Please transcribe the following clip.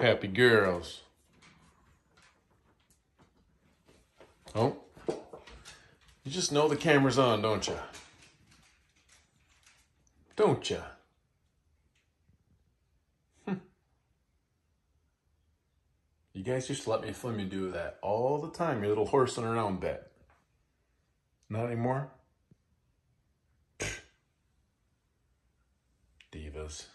Happy girls. Oh, you just know the camera's on, don't you? Don't you? Hmm. You guys used to let me film you do that all the time, your little horse on around bed. Not anymore? Divas.